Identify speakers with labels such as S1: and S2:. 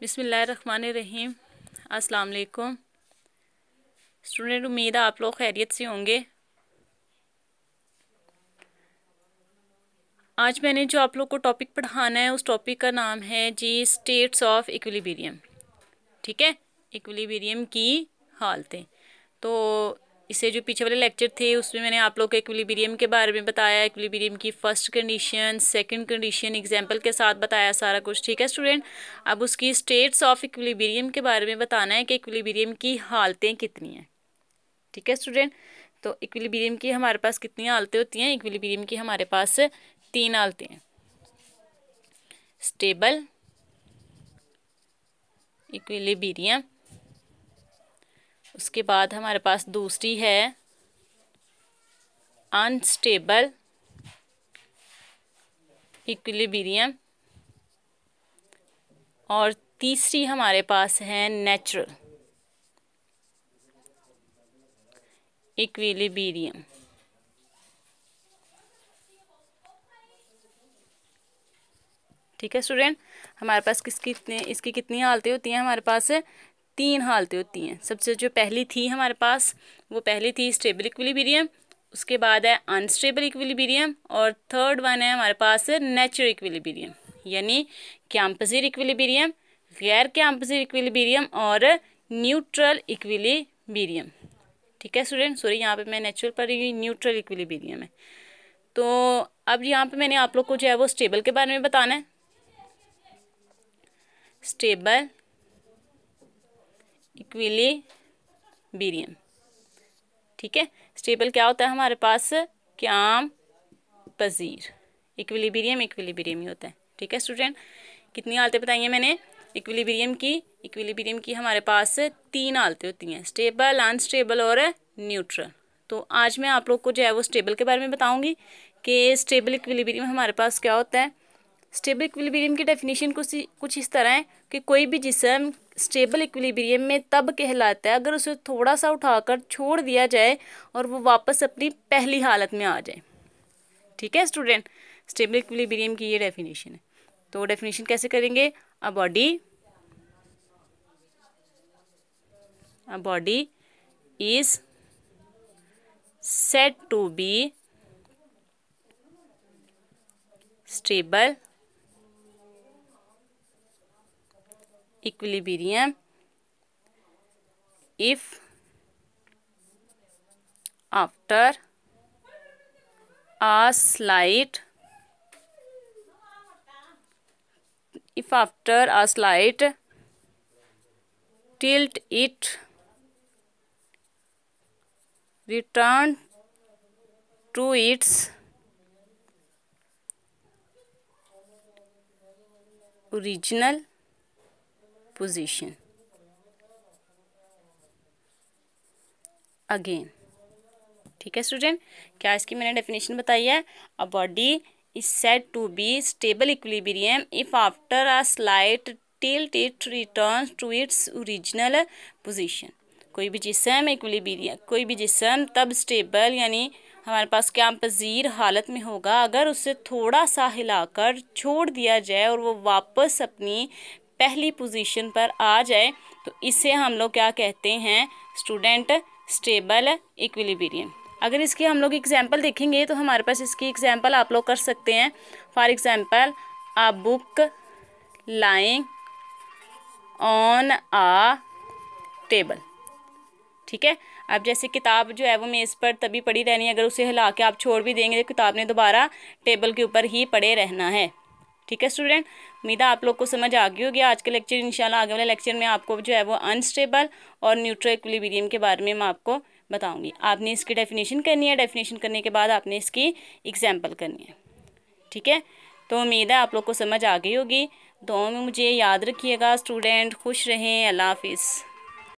S1: बिसमीम अस्सलाम वालेकुम स्टूडेंट उम्मीद है आप लोग खैरियत से होंगे आज मैंने जो आप लोग को टॉपिक पढ़ाना है उस टॉपिक का नाम है जी स्टेट्स ऑफ इक्विलिबेरियम ठीक है इक्विलिबेरियम की हालतें तो इससे जो पीछे वाले लेक्चर थे उसमें मैंने आप लोग को एक्विलिब्रियम के बारे में बताया एक्विलिब्रियम की first condition second condition example के साथ बताया सारा कुछ ठीक है स्टूडेंट अब उसकी स्टेट्स ऑफ इक्विलिब्रियम के बारे में बताना है कि इक्विलिब्रियम की हालतें कितनी हैं ठीक है स्टूडेंट तो इक्विलिब्रियम की हमारे पास कितनी हालतें होती हैं इक्विलिब्रियम की हमारे पास तीन हालतें हैं स्टेबल इक्विलिब्रियम उसके बाद हमारे पास दूसरी है अनस्टेबल इक्विलिब्रियम और तीसरी हमारे पास है नेचुरल इक्विलिब्रियम ठीक है स्टूडेंट हमारे पास किसकी कितने इसकी कितनी हालतें होती हैं हमारे पास तीन हालतें होती हैं सबसे जो पहली थी हमारे पास वो पहली थी स्टेबल इक्विलिब्रियम उसके बाद है अनस्टेबल इक्विलिब्रियम और थर्ड वन है हमारे पास नेचुरल इक्विलिब्रियम यानी कैंपसिर इक्विलिब्रियम गैर कैंपसिर इक्विलिब्रियम और न्यूट्रल इक्विलिब्रियम ठीक है स्टूडेंट सॉरी यहाँ पे मैं नेचुरल पढ़ रही हूँ न्यूट्रल इक्विलिब्रियम है तो अब यहाँ पे मैंने आप लोग को जो है वो स्टेबल के बारे में बताना है स्टेबल बीरियम ठीक है स्टेबल क्या होता है हमारे पास क्याम पजीर इक्विलीबीरियम इक्विलीबीरियम ही होता है ठीक है स्टूडेंट कितनी हालतें बताई हैं मैंने इक्विलीबीरियम की इक्विलीबीरियम की हमारे पास तीन हालतें होती हैं स्टेबल अनस्टेबल और न्यूट्रल तो आज मैं आप लोग को जो है वो स्टेबल के बारे में बताऊंगी कि स्टेबल इक्विलीबीरियम हमारे पास क्या होता है स्टेबल इक्विलिब्रियम की डेफिनेशन कुछ कुछ इस तरह है कि कोई भी जिसम स्टेबल इक्विलिब्रियम में तब कहलाता है अगर उसे थोड़ा सा उठाकर छोड़ दिया जाए और वो वापस अपनी पहली हालत में आ जाए ठीक है स्टूडेंट स्टेबल इक्विलिब्रियम की ये डेफिनेशन है तो डेफिनेशन कैसे करेंगे a body a body is set to be stable equilibrium if after a slight if after a slight tilt it return to its original position. Again ठीक है student क्या इसकी मैंने डेफिनेशन बताई है a body is set to be stable equilibrium if after a slight tilt it return to its original position कोई भी जिसम इक्विलिब्रियम कोई भी जिसम तब स्टेबल यानी हमारे पास क्या पजीर हालत में होगा अगर उसे थोड़ा सा हिलाकर छोड़ दिया जाए और वो वापस अपनी पहली पोजीशन पर आ जाए तो इसे हम लोग क्या कहते हैं स्टूडेंट स्टेबल इक्विलिब्रियम अगर इसकी हम लोग एग्जाम्पल देखेंगे तो हमारे पास इसकी एग्जाम्पल आप लोग कर सकते हैं for example a book lying on a table ठीक है अब जैसे किताब जो है वो मेज़ पर तभी पड़ी रहनी है अगर उसे हिला के आप छोड़ भी देंगे तो किताब ने दोबारा टेबल के ऊपर ही पड़े रहना है ठीक है स्टूडेंट उम्मीद है आप लोग को समझ आ गई होगी आज के लेक्चर इंशाल्लाह आगे वाले लेक्चर में आपको जो है वो अनस्टेबल और न्यूट्रो इक्विलिब्रियम के बारे में मैं आपको बताऊंगी आपने इसकी डेफिनेशन करनी है डेफिनेशन करने के बाद आपने इसकी एग्जाम्पल करनी है ठीक है तो उम्मीद है आप लोग को समझ आ गई होगी दो में मुझे याद रखिएगा स्टूडेंट खुश रहें अल्लाह हाफिज़